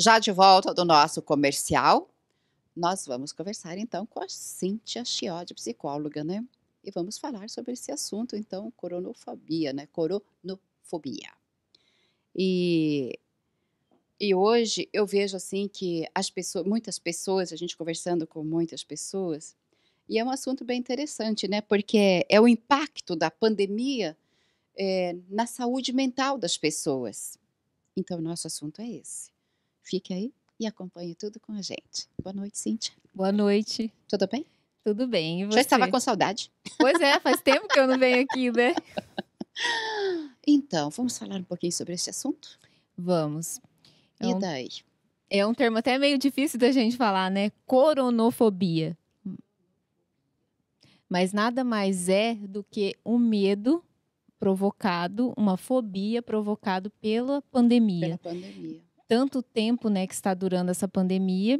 Já de volta do nosso comercial, nós vamos conversar então com a Cíntia Chiodi, psicóloga, né? E vamos falar sobre esse assunto, então, coronofobia, né? Coronofobia. E, e hoje eu vejo assim que as pessoas, muitas pessoas, a gente conversando com muitas pessoas, e é um assunto bem interessante, né? Porque é o impacto da pandemia é, na saúde mental das pessoas. Então, nosso assunto é esse. Fique aí e acompanhe tudo com a gente. Boa noite, Cíntia. Boa noite. Tudo bem? Tudo bem. E você? Já estava com saudade? Pois é, faz tempo que eu não venho aqui, né? Então, vamos falar um pouquinho sobre esse assunto? Vamos. É um, e daí? É um termo até meio difícil da gente falar, né? Coronofobia. Hum. Mas nada mais é do que um medo provocado, uma fobia provocado pela pandemia. Pela pandemia tanto tempo né, que está durando essa pandemia,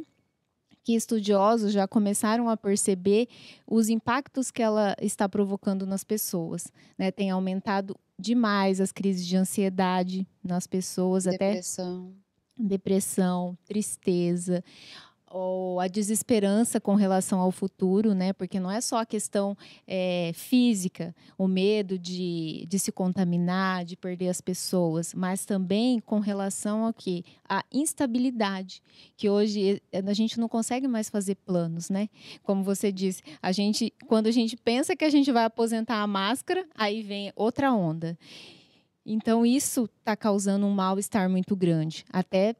que estudiosos já começaram a perceber os impactos que ela está provocando nas pessoas. Né? Tem aumentado demais as crises de ansiedade nas pessoas, depressão. até depressão, tristeza ou a desesperança com relação ao futuro, né? Porque não é só a questão é, física, o medo de, de se contaminar, de perder as pessoas, mas também com relação ao que a instabilidade, que hoje eh, a gente não consegue mais fazer planos, né? Como você disse, a gente quando a gente pensa que a gente vai aposentar a máscara, aí vem outra onda. Então isso está causando um mal estar muito grande, até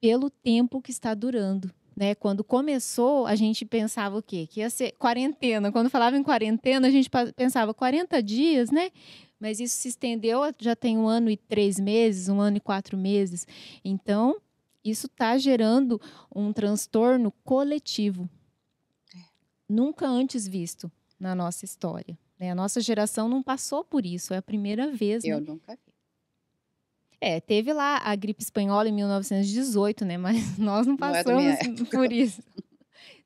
pelo tempo que está durando, né? Quando começou, a gente pensava o quê? Que ia ser quarentena. Quando falava em quarentena, a gente pensava 40 dias, né? Mas isso se estendeu, já tem um ano e três meses, um ano e quatro meses. Então, isso está gerando um transtorno coletivo, é. nunca antes visto na nossa história. Né? A nossa geração não passou por isso, é a primeira vez. Eu né? nunca vi. É, teve lá a gripe espanhola em 1918, né? Mas nós não é passamos não por isso.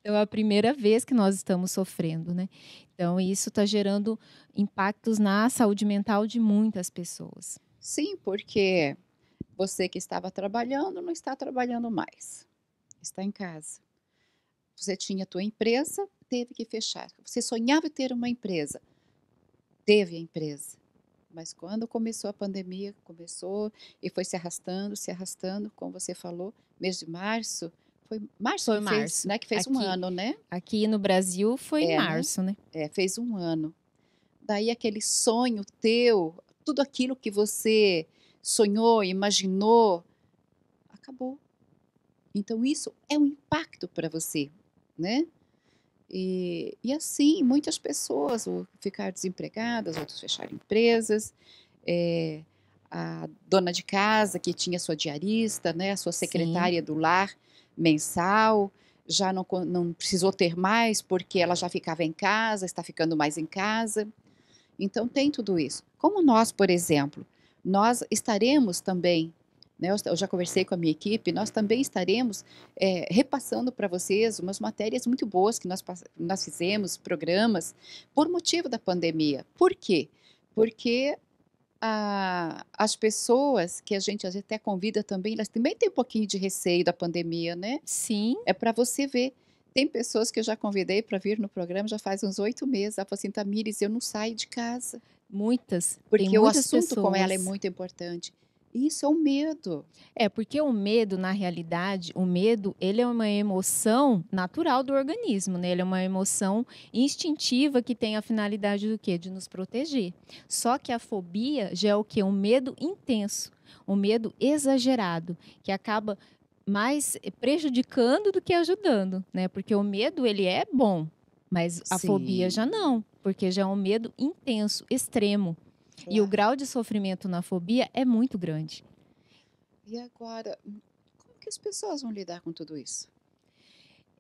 Então, é a primeira vez que nós estamos sofrendo, né? Então, isso está gerando impactos na saúde mental de muitas pessoas. Sim, porque você que estava trabalhando não está trabalhando mais, está em casa. Você tinha a tua empresa, teve que fechar. Você sonhava em ter uma empresa, teve a empresa mas quando começou a pandemia, começou e foi se arrastando, se arrastando, como você falou, mês de março, foi março, foi março. Fez, né, que fez aqui, um ano, né? Aqui no Brasil foi é, né? março, né? É, fez um ano. Daí aquele sonho teu, tudo aquilo que você sonhou, imaginou, acabou. Então isso é um impacto para você, né? E, e assim, muitas pessoas ficaram desempregadas, outras fecharam empresas. É, a dona de casa que tinha sua diarista, né, a sua secretária Sim. do lar mensal, já não, não precisou ter mais porque ela já ficava em casa, está ficando mais em casa. Então tem tudo isso. Como nós, por exemplo, nós estaremos também né? Eu já conversei com a minha equipe, nós também estaremos é, repassando para vocês umas matérias muito boas que nós, nós fizemos, programas, por motivo da pandemia. Por quê? Porque a, as pessoas que a gente, a gente até convida também, elas também têm um pouquinho de receio da pandemia, né? Sim. É para você ver. Tem pessoas que eu já convidei para vir no programa já faz uns oito meses. Ela falou assim, Tamires, eu não saio de casa. Muitas. Porque o assunto pessoas. com ela é muito importante. Isso é o medo. É, porque o medo, na realidade, o medo, ele é uma emoção natural do organismo, né? Ele é uma emoção instintiva que tem a finalidade do quê? De nos proteger. Só que a fobia já é o quê? Um medo intenso, um medo exagerado, que acaba mais prejudicando do que ajudando, né? Porque o medo, ele é bom, mas a Sim. fobia já não, porque já é um medo intenso, extremo. E o é. grau de sofrimento na fobia é muito grande. E agora, como que as pessoas vão lidar com tudo isso?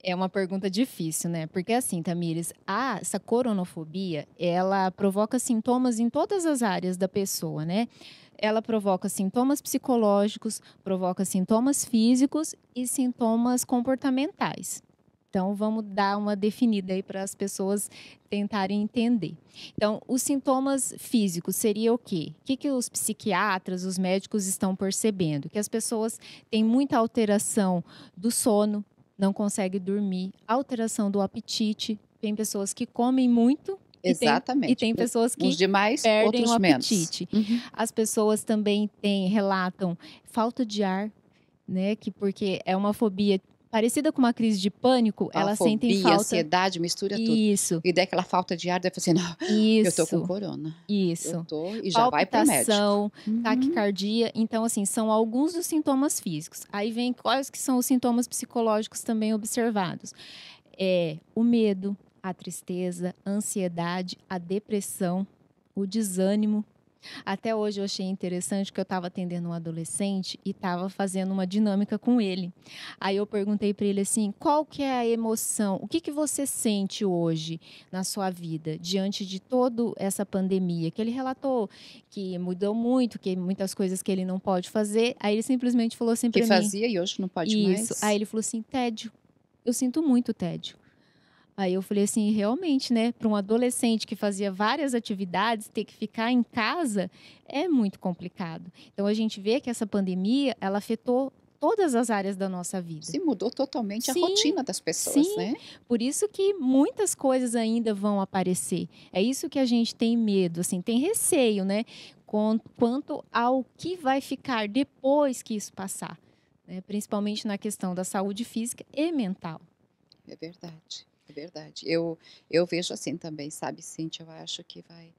É uma pergunta difícil, né? Porque assim, Tamires, a, essa coronofobia, ela provoca sintomas em todas as áreas da pessoa, né? Ela provoca sintomas psicológicos, provoca sintomas físicos e sintomas comportamentais. Então, vamos dar uma definida aí para as pessoas tentarem entender. Então, os sintomas físicos seria o quê? O que, que os psiquiatras, os médicos estão percebendo? Que as pessoas têm muita alteração do sono, não conseguem dormir, alteração do apetite. Tem pessoas que comem muito, Exatamente. E tem, e tem, pessoas que Uns demais, perdem outros o apetite. Uhum. As pessoas também têm, relatam falta de ar, né? Que porque é uma fobia parecida com uma crise de pânico, elas sentem falta. ansiedade, mistura tudo. Isso. E daí aquela falta de ar, deve assim, não, Isso. eu tô com corona. Isso. Eu tô e já vai pro médico. Uhum. taquicardia. Uhum. Então, assim, são alguns dos sintomas físicos. Aí vem quais que são os sintomas psicológicos também observados. É o medo, a tristeza, a ansiedade, a depressão, o desânimo, até hoje eu achei interessante que eu estava atendendo um adolescente e estava fazendo uma dinâmica com ele. Aí eu perguntei para ele assim: qual que é a emoção? O que, que você sente hoje na sua vida diante de toda essa pandemia? Que ele relatou que mudou muito, que muitas coisas que ele não pode fazer. Aí ele simplesmente falou assim para mim: que fazia e hoje não pode Isso. mais. Aí ele falou assim: tédio. Eu sinto muito tédio. Aí eu falei assim, realmente, né, para um adolescente que fazia várias atividades, ter que ficar em casa é muito complicado. Então a gente vê que essa pandemia, ela afetou todas as áreas da nossa vida. Se mudou totalmente sim, a rotina das pessoas, sim. né? Por isso que muitas coisas ainda vão aparecer. É isso que a gente tem medo, assim, tem receio, né, quanto ao que vai ficar depois que isso passar, né? principalmente na questão da saúde física e mental. É verdade. É verdade. Eu, eu vejo assim também, sabe, Cintia? Eu acho que vai.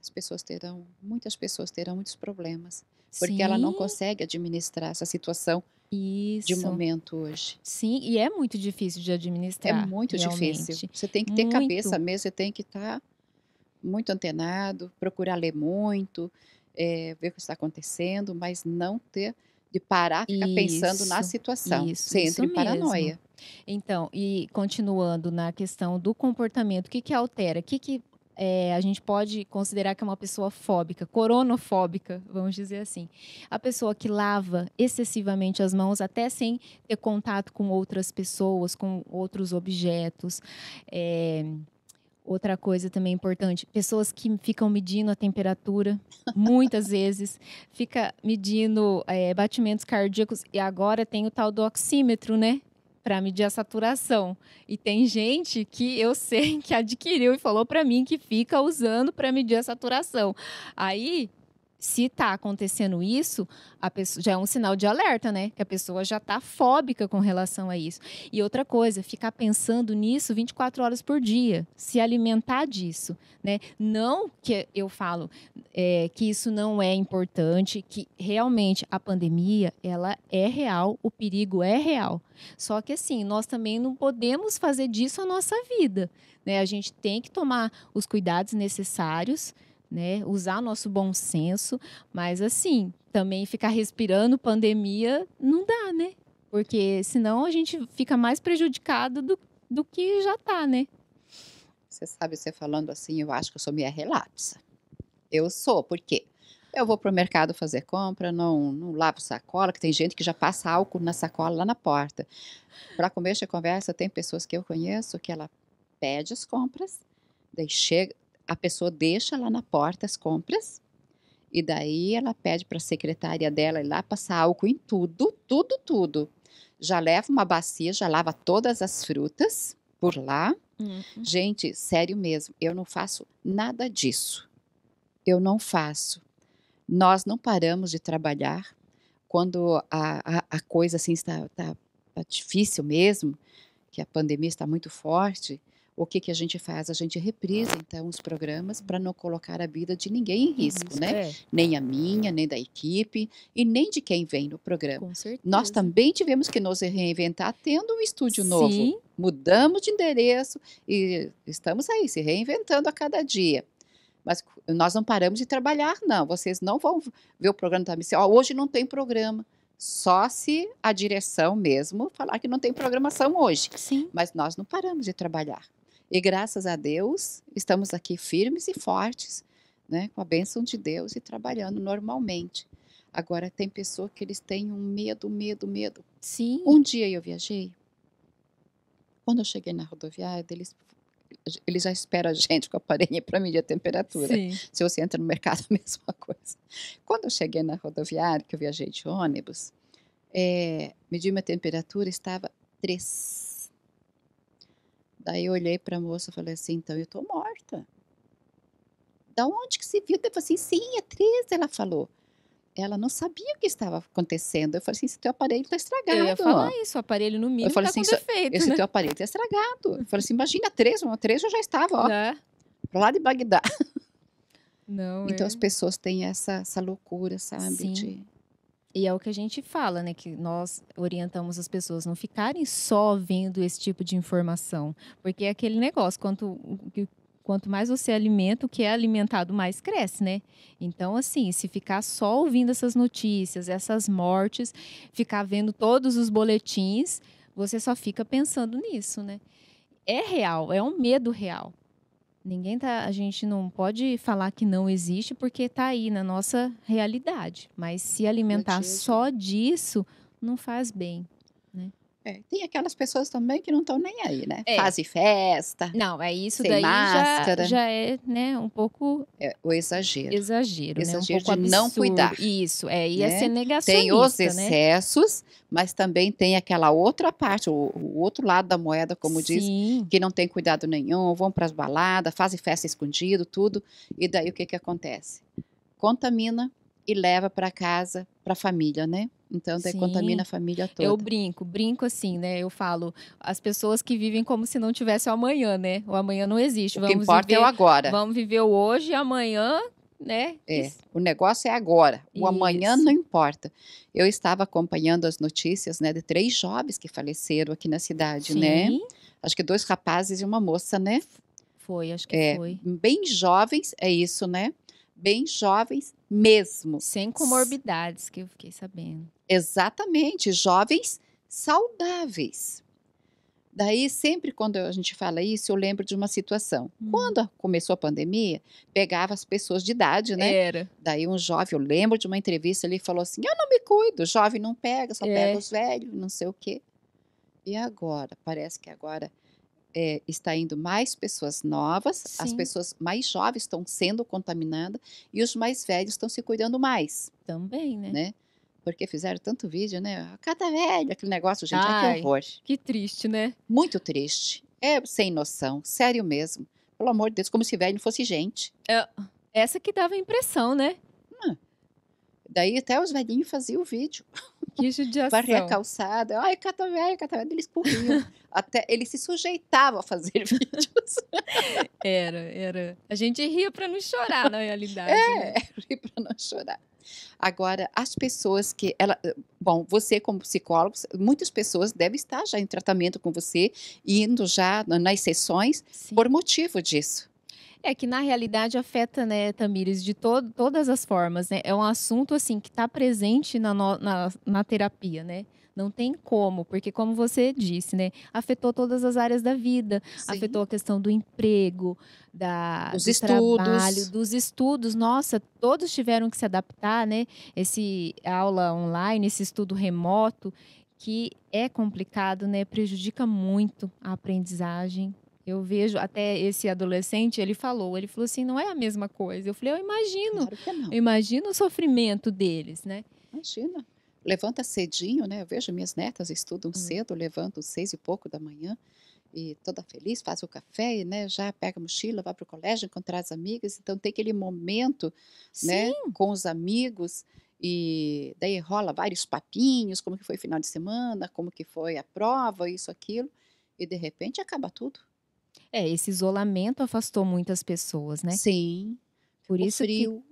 As pessoas terão, muitas pessoas terão muitos problemas. Porque Sim. ela não consegue administrar essa situação Isso. de momento hoje. Sim, e é muito difícil de é administrar. É muito realmente. difícil. Você tem que ter muito. cabeça mesmo, você tem que estar tá muito antenado, procurar ler muito, é, ver o que está acontecendo, mas não ter de parar, ficar isso, pensando na situação. Isso, Você entra em paranoia. Então, e continuando na questão do comportamento, o que, que altera? O que, que é, a gente pode considerar que é uma pessoa fóbica, coronofóbica, vamos dizer assim. A pessoa que lava excessivamente as mãos, até sem ter contato com outras pessoas, com outros objetos. É, Outra coisa também importante, pessoas que ficam medindo a temperatura, muitas vezes, fica medindo é, batimentos cardíacos e agora tem o tal do oxímetro, né? Para medir a saturação. E tem gente que eu sei que adquiriu e falou para mim que fica usando para medir a saturação. Aí se está acontecendo isso, pessoa, já é um sinal de alerta, né? Que a pessoa já está fóbica com relação a isso. E outra coisa, ficar pensando nisso 24 horas por dia, se alimentar disso, né? Não que eu falo é, que isso não é importante, que realmente a pandemia ela é real, o perigo é real. Só que assim, nós também não podemos fazer disso a nossa vida, né? A gente tem que tomar os cuidados necessários né? Usar nosso bom senso, mas assim, também ficar respirando pandemia não dá, né? Porque senão a gente fica mais prejudicado do, do que já tá, né? Você sabe, você falando assim, eu acho que eu sou minha relapsa. Eu sou, por quê? Eu vou pro mercado fazer compra, não, não lavo sacola, que tem gente que já passa álcool na sacola lá na porta. Para começo de conversa, tem pessoas que eu conheço que ela pede as compras, daí chega, a pessoa deixa lá na porta as compras e daí ela pede para a secretária dela ir lá passar álcool em tudo, tudo, tudo. Já leva uma bacia, já lava todas as frutas por lá. Uhum. Gente, sério mesmo, eu não faço nada disso. Eu não faço. Nós não paramos de trabalhar quando a, a, a coisa assim está, está, está difícil mesmo, que a pandemia está muito forte o que, que a gente faz? A gente reprisa, então, os programas para não colocar a vida de ninguém em uhum, risco, Isso né? É. Nem a minha, nem da equipe e nem de quem vem no programa. Com certeza. Nós também tivemos que nos reinventar tendo um estúdio Sim. novo. Mudamos de endereço e estamos aí se reinventando a cada dia. Mas nós não paramos de trabalhar, não. Vocês não vão ver o programa da missão. hoje não tem programa. Só se a direção mesmo falar que não tem programação hoje. Sim. Mas nós não paramos de trabalhar. E graças a Deus, estamos aqui firmes e fortes, né, com a bênção de Deus e trabalhando normalmente. Agora, tem pessoa que eles têm um medo, medo, medo. Sim. Um dia eu viajei, quando eu cheguei na rodoviária, eles, eles já esperam a gente com a aparelho para medir a temperatura. Sim. Se você entra no mercado, a mesma coisa. Quando eu cheguei na rodoviária, que eu viajei de ônibus, é, medi minha temperatura, estava 3 Daí eu olhei para a moça e falei assim, então eu estou morta. Da onde que se viu? Eu falei assim, sim, é três ela falou. Ela não sabia o que estava acontecendo. Eu falei assim, esse teu aparelho está estragado. Eu ia falar isso, o aparelho no mínimo está assim, com defeito. Esse né? teu aparelho está estragado. Eu falei assim, imagina, três uma três eu já estava, ó. É. Né? Lá de Bagdá. Não, então é. as pessoas têm essa, essa loucura, sabe? Sim. De e é o que a gente fala, né? Que nós orientamos as pessoas não ficarem só vendo esse tipo de informação. Porque é aquele negócio, quanto, quanto mais você alimenta, o que é alimentado mais cresce, né? Então, assim, se ficar só ouvindo essas notícias, essas mortes, ficar vendo todos os boletins, você só fica pensando nisso, né? É real, é um medo real. Ninguém tá, a gente não pode falar que não existe porque está aí na nossa realidade. Mas se alimentar só disso não faz bem. É, tem aquelas pessoas também que não estão nem aí, né? É. Fazem festa. Não, é isso sem daí máscara. Já, já é, né, um pouco é, o exagero. Exagero, exagero né? um de não cuidar. Isso, é, e é né? é ser Tem os né? excessos, né? mas também tem aquela outra parte, o, o outro lado da moeda, como Sim. diz, que não tem cuidado nenhum, vão para as baladas, fazem festa escondido, tudo. E daí o que que acontece? Contamina e leva para casa para a família, né? Então, daí Sim. contamina a família toda. Eu brinco, brinco assim, né? Eu falo, as pessoas que vivem como se não tivesse o amanhã, né? O amanhã não existe. O vamos que importa viver, é o agora. Vamos viver o hoje e amanhã, né? É, Isso. o negócio é agora. O Isso. amanhã não importa. Eu estava acompanhando as notícias, né? De três jovens que faleceram aqui na cidade, né? Sim. né? Acho que dois rapazes e uma moça, né? Foi, acho que é, foi. Bem jovens, é isso, né? bem jovens mesmo. Sem comorbidades, que eu fiquei sabendo. Exatamente, jovens saudáveis. Daí, sempre quando a gente fala isso, eu lembro de uma situação. Hum. Quando começou a pandemia, pegava as pessoas de idade, né? Era. Daí, um jovem, eu lembro de uma entrevista, ele falou assim: Eu não me cuido, jovem não pega, só é. pega os velhos, não sei o quê. E agora? Parece que agora é, está indo mais pessoas novas, Sim. as pessoas mais jovens estão sendo contaminadas e os mais velhos estão se cuidando mais. Também, né? né? Porque fizeram tanto vídeo, né? A ah, cada velho, aquele negócio, gente, Ai, é que horror. Que triste, né? Muito triste. É sem noção, sério mesmo. Pelo amor de Deus, como se velho não fosse gente. É, essa que dava a impressão, né? Hum. Daí até os velhinhos faziam o vídeo. Que judiação. Varrer a calçada. Ai, cata velho, cata velho. Eles corriam. Até ele se sujeitava a fazer vídeos. Era, era. A gente ria para não chorar, na realidade. É, né? ria para não chorar. Agora, as pessoas que ela, eh, bom, você como psicólogo, muitas pessoas devem estar já em tratamento com você, indo já nas sessões Sim. por motivo disso. É que na realidade afeta, né, Tamires, de to todas as formas, né? É um assunto assim que está presente na, na, na terapia, né? Não tem como, porque como você disse, né? Afetou todas as áreas da vida. Sim. Afetou a questão do emprego, da, dos do estudos. trabalho, dos estudos. Nossa, todos tiveram que se adaptar, né? Esse aula online, esse estudo remoto, que é complicado, né? Prejudica muito a aprendizagem eu vejo até esse adolescente, ele falou, ele falou assim, não é a mesma coisa. Eu falei, eu imagino. Claro eu imagino o sofrimento deles, né? Imagina. Levanta cedinho, né? Eu vejo minhas netas estudam hum. cedo, levantam seis e pouco da manhã e toda feliz, faz o café, né? Já pega a mochila, vai para o colégio, encontrar as amigas. Então tem aquele momento, né, Sim. né? Com os amigos e daí rola vários papinhos, como que foi o final de semana, como que foi a prova, isso, aquilo. E de repente acaba tudo. É, esse isolamento afastou muitas pessoas, né? Sim. Por isso frio.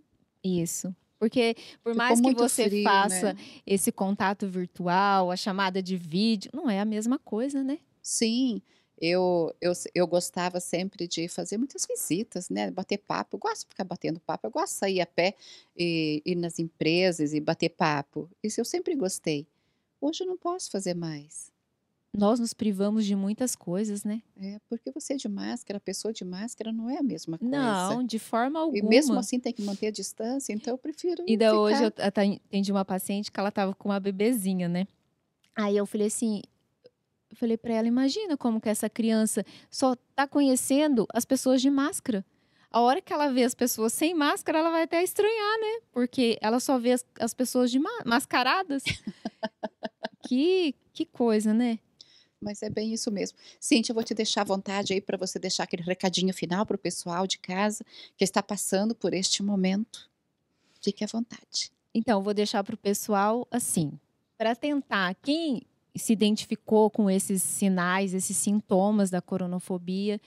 Que... Isso. Porque por Ficou mais que você frio, faça né? esse contato virtual, a chamada de vídeo, não é a mesma coisa, né? Sim. Eu, eu, eu gostava sempre de fazer muitas visitas, né? Bater papo. Eu gosto de ficar batendo papo. Eu gosto de sair a pé e ir nas empresas e bater papo. Isso eu sempre gostei. Hoje eu não posso fazer mais nós nos privamos de muitas coisas, né? É, porque você é de máscara, a pessoa de máscara não é a mesma coisa. Não, de forma alguma. E mesmo assim tem que manter a distância, então eu prefiro. E ainda ficar... hoje eu atendi uma paciente que ela tava com uma bebezinha, né? Aí eu falei assim. Eu falei para ela, imagina como que essa criança só tá conhecendo as pessoas de máscara. A hora que ela vê as pessoas sem máscara, ela vai até estranhar, né? Porque ela só vê as, as pessoas de ma mascaradas. que, que coisa, né? mas é bem isso mesmo. Cintia, eu vou te deixar à vontade aí para você deixar aquele recadinho final para o pessoal de casa que está passando por este momento. Fique à vontade. Então, vou deixar para o pessoal assim, para tentar quem se identificou com esses sinais, esses sintomas da coronofobia,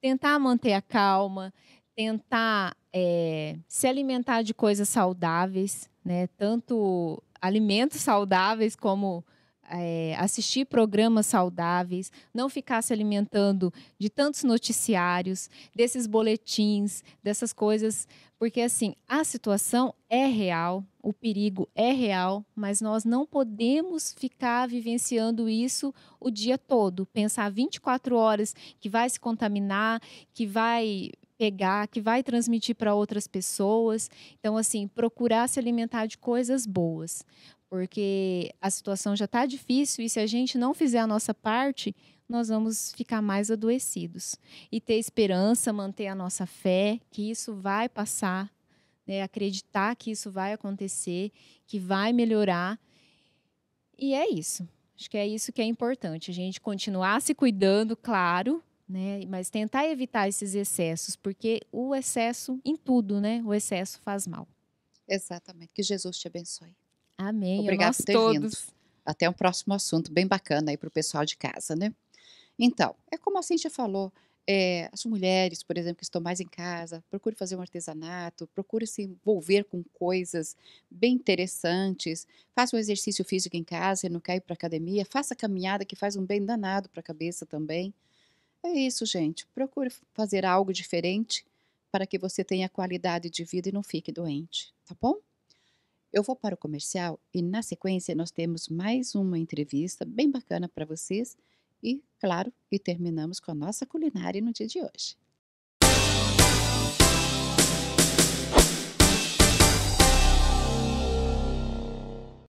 tentar manter a calma, tentar é, se alimentar de coisas saudáveis, né? Tanto alimentos saudáveis como é, assistir programas saudáveis, não ficar se alimentando de tantos noticiários, desses boletins, dessas coisas, porque assim a situação é real, o perigo é real, mas nós não podemos ficar vivenciando isso o dia todo, pensar 24 horas que vai se contaminar, que vai pegar, que vai transmitir para outras pessoas. Então, assim, procurar se alimentar de coisas boas. Porque a situação já está difícil e se a gente não fizer a nossa parte, nós vamos ficar mais adoecidos. E ter esperança, manter a nossa fé, que isso vai passar, né? acreditar que isso vai acontecer, que vai melhorar. E é isso. Acho que é isso que é importante, a gente continuar se cuidando, claro, né? Mas tentar evitar esses excessos, porque o excesso em tudo, né? O excesso faz mal. Exatamente. Que Jesus te abençoe. Amém. Obrigada a todos. Vindo. Até um próximo assunto bem bacana aí para o pessoal de casa, né? Então, é como a Cintia falou, é, as mulheres, por exemplo, que estão mais em casa, procure fazer um artesanato, procure se envolver com coisas bem interessantes, faça um exercício físico em casa, e não quer ir para academia, faça caminhada que faz um bem danado para a cabeça também. É isso, gente. Procure fazer algo diferente para que você tenha qualidade de vida e não fique doente, tá bom? Eu vou para o comercial e, na sequência, nós temos mais uma entrevista bem bacana para vocês. E, claro, e terminamos com a nossa culinária no dia de hoje.